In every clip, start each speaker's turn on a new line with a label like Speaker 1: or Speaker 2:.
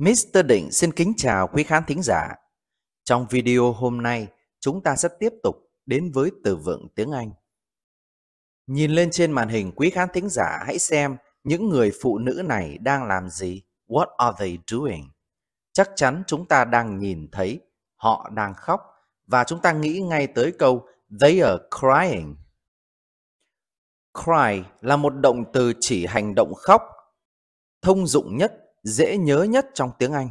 Speaker 1: Mr. Định xin kính chào quý khán thính giả. Trong video hôm nay, chúng ta sẽ tiếp tục đến với từ vựng tiếng Anh. Nhìn lên trên màn hình quý khán thính giả hãy xem những người phụ nữ này đang làm gì. What are they doing? Chắc chắn chúng ta đang nhìn thấy họ đang khóc và chúng ta nghĩ ngay tới câu they are crying. Cry là một động từ chỉ hành động khóc thông dụng nhất dễ nhớ nhất trong tiếng Anh.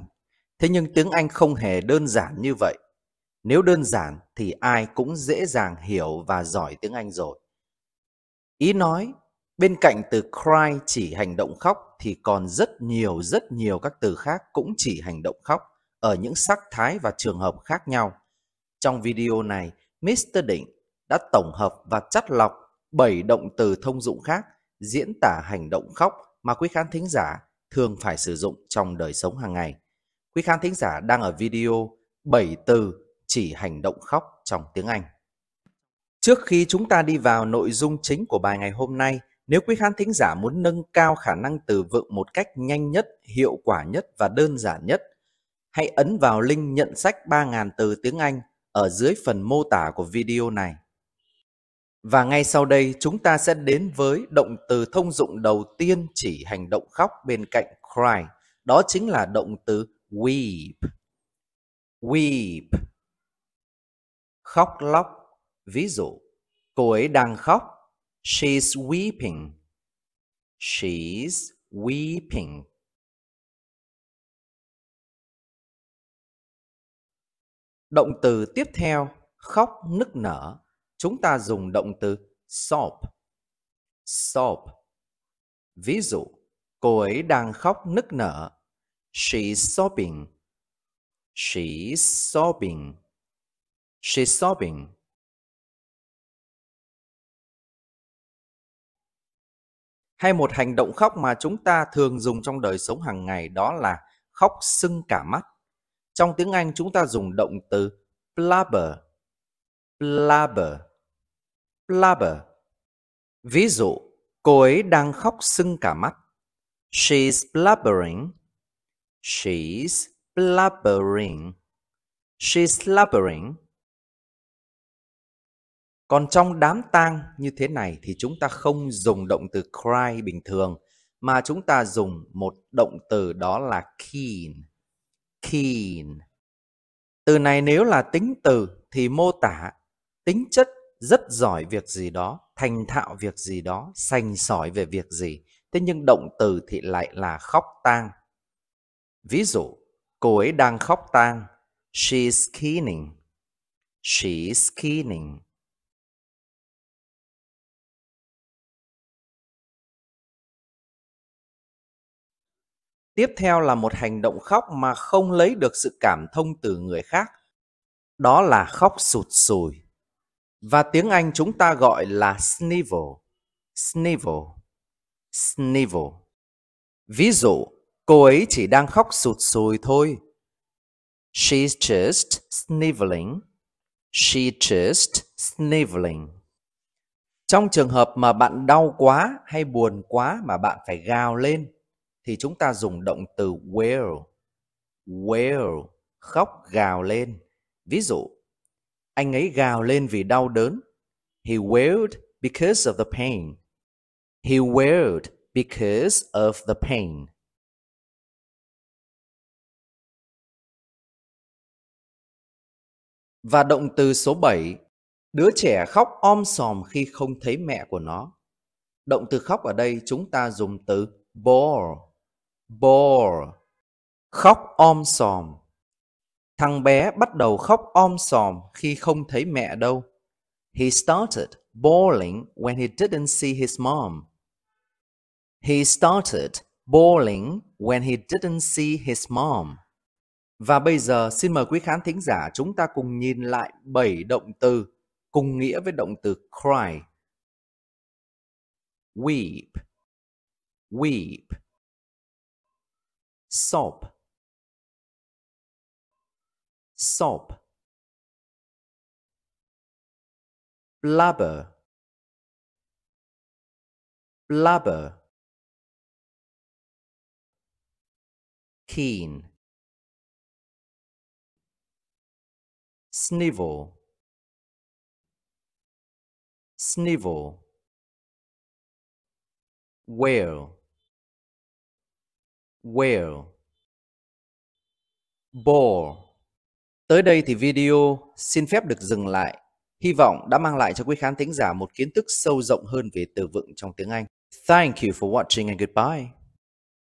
Speaker 1: Thế nhưng tiếng Anh không hề đơn giản như vậy. Nếu đơn giản thì ai cũng dễ dàng hiểu và giỏi tiếng Anh rồi. Ý nói, bên cạnh từ cry chỉ hành động khóc thì còn rất nhiều rất nhiều các từ khác cũng chỉ hành động khóc ở những sắc thái và trường hợp khác nhau. Trong video này, Mr. Định đã tổng hợp và chắt lọc 7 động từ thông dụng khác diễn tả hành động khóc mà quý khán thính giả thường phải sử dụng trong đời sống hàng ngày. Quý khán thính giả đang ở video 7 từ chỉ hành động khóc trong tiếng Anh. Trước khi chúng ta đi vào nội dung chính của bài ngày hôm nay, nếu quý khán thính giả muốn nâng cao khả năng từ vựng một cách nhanh nhất, hiệu quả nhất và đơn giản nhất, hãy ấn vào link nhận sách 3.000 từ tiếng Anh ở dưới phần mô tả của video này. Và ngay sau đây chúng ta sẽ đến với động từ thông dụng đầu tiên chỉ hành động khóc bên cạnh cry. Đó chính là động từ weep. Weep. Khóc lóc. Ví dụ, cô ấy đang khóc. She's weeping. She's weeping.
Speaker 2: Động từ tiếp
Speaker 1: theo, khóc nức nở chúng ta dùng động từ sob. Sob. Ví dụ, cô ấy đang khóc nức nở. She's sobbing. She's sobbing.
Speaker 2: She's sobbing.
Speaker 1: Hay một hành động khóc mà chúng ta thường dùng trong đời sống hàng ngày đó là khóc sưng cả mắt. Trong tiếng Anh chúng ta dùng động từ blubber. Blubber Blubber. Ví dụ, cô ấy đang khóc sưng cả mắt. She's blubbering. She's blubbering. She's blubbering. Còn trong đám tang như thế này thì chúng ta không dùng động từ cry bình thường mà chúng ta dùng một động từ đó là keen. Keen. Từ này nếu là tính từ thì mô tả tính chất rất giỏi việc gì đó thành thạo việc gì đó sành sỏi về việc gì thế nhưng động từ thì lại là khóc tang ví dụ cô ấy đang khóc tang she's keening
Speaker 2: she's keening Tiếp theo
Speaker 1: là một hành động khóc mà không lấy được sự cảm thông từ người khác. Đó là khóc sụt sùi. Và tiếng Anh chúng ta gọi là snivel. Snivel. Snivel. Ví dụ, cô ấy chỉ đang khóc sụt sùi thôi. She's just sniveling. she's just sniveling. Trong trường hợp mà bạn đau quá hay buồn quá mà bạn phải gào lên thì chúng ta dùng động từ wail. Wail, khóc gào lên. Ví dụ, anh ấy gào lên vì đau đớn. He wailed because of the pain. He wailed because of the pain. Và động từ số 7, đứa trẻ khóc om sòm khi không thấy mẹ của nó. Động từ khóc ở đây chúng ta dùng từ bore, bore, khóc om sòm Thằng bé bắt đầu khóc om sòm khi không thấy mẹ đâu. He started bawling when he didn't see his mom. He started bawling when he didn't see his mom. Và bây giờ xin mời quý khán thính giả chúng ta cùng nhìn lại bảy động từ cùng nghĩa với động từ cry.
Speaker 2: Weep. Weep. Sob. sob
Speaker 3: blubber blubber keen snivel snivel
Speaker 2: whale whale
Speaker 1: Boar. Tới đây thì video xin phép được dừng lại. Hy vọng đã mang lại cho quý khán thính giả một kiến thức sâu rộng hơn về từ vựng trong tiếng Anh. Thank you for watching and goodbye.